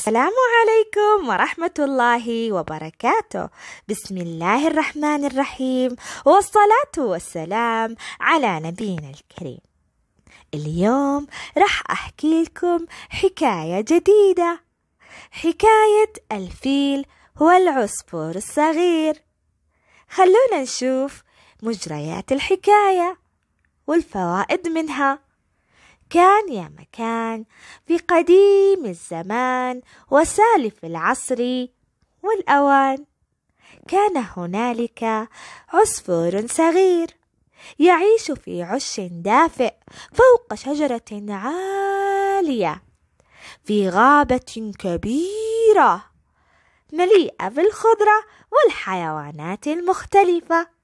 السلام عليكم ورحمة الله وبركاته بسم الله الرحمن الرحيم والصلاة والسلام على نبينا الكريم اليوم راح أحكي لكم حكاية جديدة حكاية الفيل والعصفور الصغير خلونا نشوف مجريات الحكاية والفوائد منها كان يا مكان في قديم الزمان وسالف العصر والأوان كان هنالك عصفور صغير يعيش في عش دافئ فوق شجرة عالية في غابة كبيرة مليئة بالخضرة والحيوانات المختلفة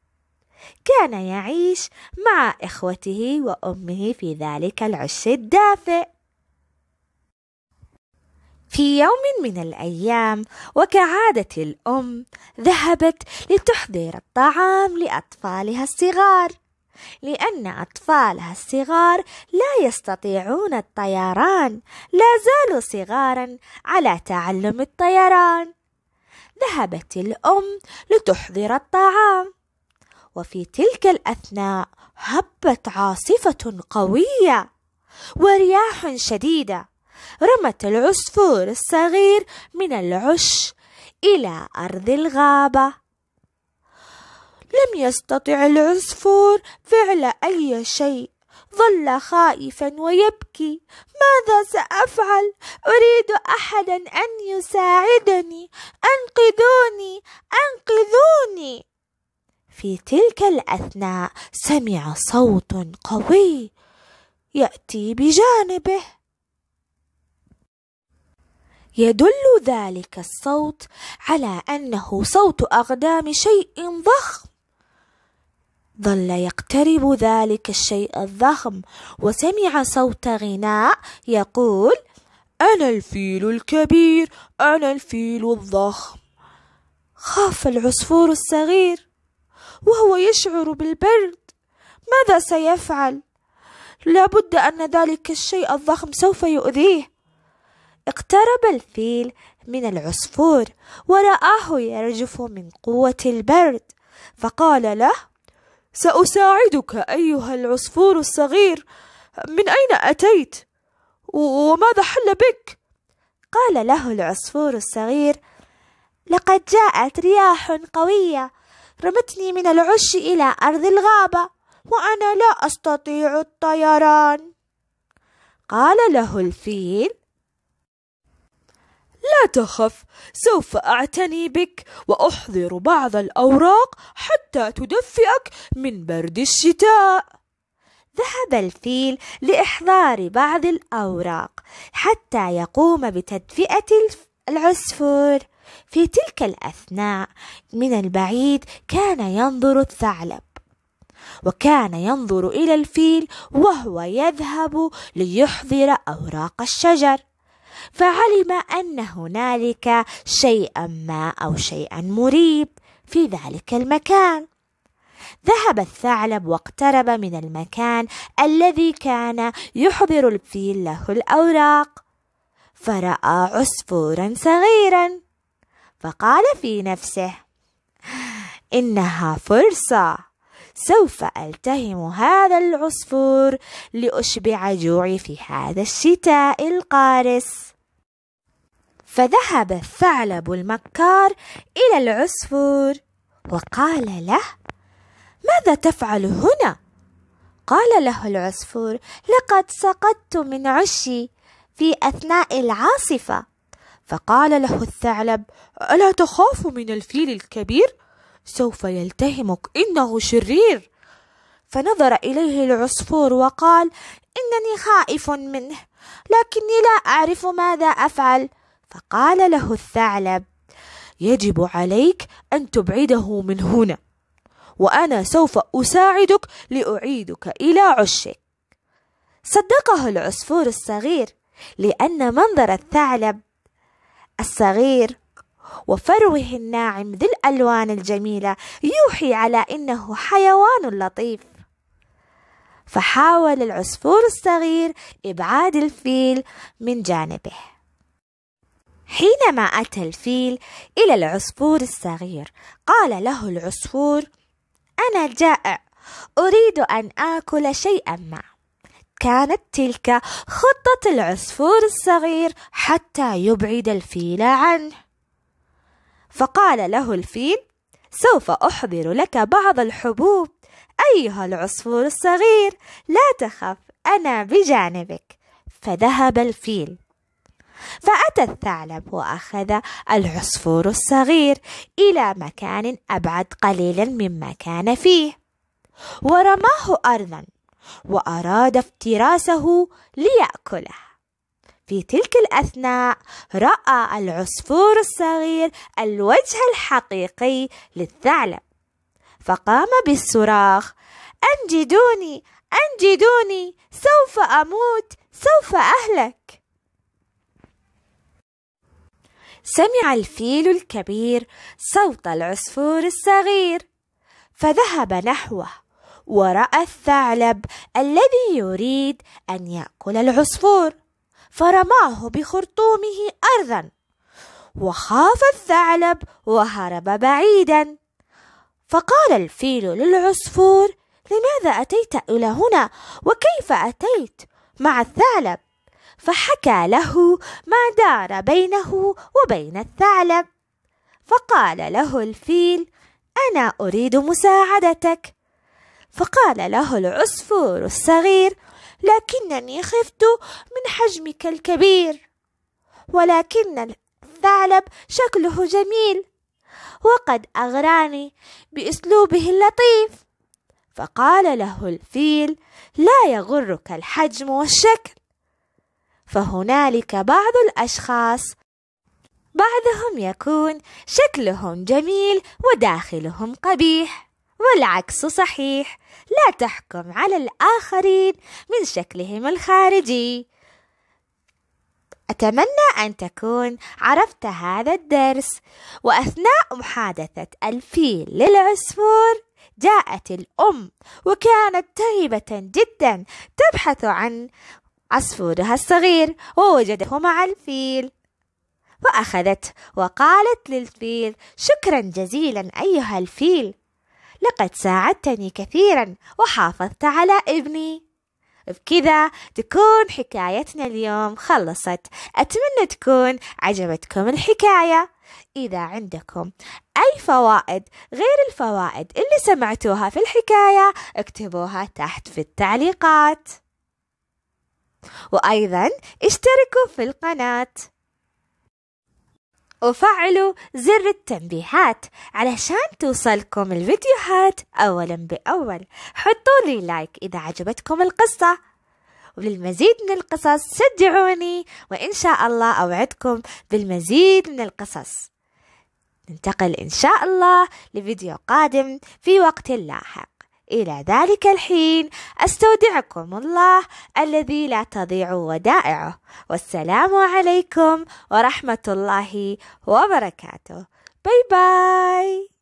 كان يعيش مع إخوته وأمه في ذلك العش الدافئ في يوم من الأيام وكعادة الأم ذهبت لتحضر الطعام لأطفالها الصغار لأن أطفالها الصغار لا يستطيعون الطيران لا زالوا صغارا على تعلم الطيران ذهبت الأم لتحضر الطعام وفي تلك الأثناء هبت عاصفة قوية ورياح شديدة رمت العصفور الصغير من العش إلى أرض الغابة لم يستطع العصفور فعل أي شيء ظل خائفا ويبكي ماذا سافعل اريد احدا ان يساعدني انقذوني انقذوني في تلك الأثناء سمع صوت قوي يأتي بجانبه يدل ذلك الصوت على أنه صوت أقدام شيء ضخم ظل يقترب ذلك الشيء الضخم وسمع صوت غناء يقول أنا الفيل الكبير أنا الفيل الضخم خاف العصفور الصغير وهو يشعر بالبرد ماذا سيفعل لابد ان ذلك الشيء الضخم سوف يؤذيه اقترب الفيل من العصفور ورآه يرجف من قوة البرد فقال له سأساعدك أيها العصفور الصغير من أين أتيت؟ وماذا حل بك؟ قال له العصفور الصغير لقد جاءت رياح قوية رمتني من العش إلى أرض الغابة وأنا لا أستطيع الطيران قال له الفيل لا تخف سوف أعتني بك وأحضر بعض الأوراق حتى تدفئك من برد الشتاء ذهب الفيل لإحضار بعض الأوراق حتى يقوم بتدفئة العصفور في تلك الأثناء من البعيد كان ينظر الثعلب وكان ينظر إلى الفيل وهو يذهب ليحضر أوراق الشجر فعلم أن هنالك شيئا ما أو شيئا مريب في ذلك المكان ذهب الثعلب واقترب من المكان الذي كان يحضر الفيل له الأوراق فرأى عصفورا صغيرا فقال في نفسه انها فرصه سوف التهم هذا العصفور لاشبع جوعي في هذا الشتاء القارس فذهب الثعلب المكار الى العصفور وقال له ماذا تفعل هنا قال له العصفور لقد سقطت من عشي في اثناء العاصفه فقال له الثعلب ألا تخاف من الفيل الكبير؟ سوف يلتهمك إنه شرير فنظر إليه العصفور وقال إنني خائف منه لكني لا أعرف ماذا أفعل فقال له الثعلب يجب عليك أن تبعده من هنا وأنا سوف أساعدك لأعيدك إلى عشك صدقه العصفور الصغير لأن منظر الثعلب الصغير وفروه الناعم ذي الألوان الجميلة يوحي على إنه حيوان لطيف فحاول العصفور الصغير إبعاد الفيل من جانبه حينما أتى الفيل إلى العصفور الصغير قال له العصفور أنا جائع أريد أن آكل شيئا ما كانت تلك خطة العصفور الصغير حتى يبعد الفيل عنه فقال له الفيل سوف أحضر لك بعض الحبوب أيها العصفور الصغير لا تخف أنا بجانبك فذهب الفيل فأتى الثعلب وأخذ العصفور الصغير إلى مكان أبعد قليلا مما كان فيه ورماه أرضا وأراد افتراسه ليأكله في تلك الأثناء رأى العصفور الصغير الوجه الحقيقي للثعلب فقام بالصراخ أنجدوني أنجدوني سوف أموت سوف أهلك سمع الفيل الكبير صوت العصفور الصغير فذهب نحوه ورأى الثعلب الذي يريد أن يأكل العصفور فرماه بخرطومه أرضا وخاف الثعلب وهرب بعيدا فقال الفيل للعصفور لماذا أتيت إلى هنا وكيف أتيت مع الثعلب فحكى له ما دار بينه وبين الثعلب فقال له الفيل انا اريد مساعدتك فقال له العصفور الصغير لكنني خفت من حجمك الكبير ولكن الثعلب شكله جميل وقد اغراني باسلوبه اللطيف فقال له الفيل لا يغرك الحجم والشكل فهنالك بعض الاشخاص بعضهم يكون شكلهم جميل وداخلهم قبيح والعكس صحيح لا تحكم على الآخرين من شكلهم الخارجي أتمنى أن تكون عرفت هذا الدرس وأثناء محادثة الفيل للعصفور جاءت الأم وكانت تهبة جدا تبحث عن عصفورها الصغير ووجده مع الفيل واخذت وقالت للفيل شكرا جزيلا أيها الفيل لقد ساعدتني كثيرا وحافظت على ابني بكذا تكون حكايتنا اليوم خلصت أتمنى تكون عجبتكم الحكاية إذا عندكم أي فوائد غير الفوائد اللي سمعتوها في الحكاية اكتبوها تحت في التعليقات وأيضا اشتركوا في القناة وفعلوا زر التنبيهات علشان توصلكم الفيديوهات أولا بأول حطوا لي لايك إذا عجبتكم القصة وللمزيد من القصص شجعوني وإن شاء الله أوعدكم بالمزيد من القصص ننتقل إن شاء الله لفيديو قادم في وقت لاحق إلى ذلك الحين أستودعكم الله الذي لا تضيع ودائعه والسلام عليكم ورحمة الله وبركاته باي باي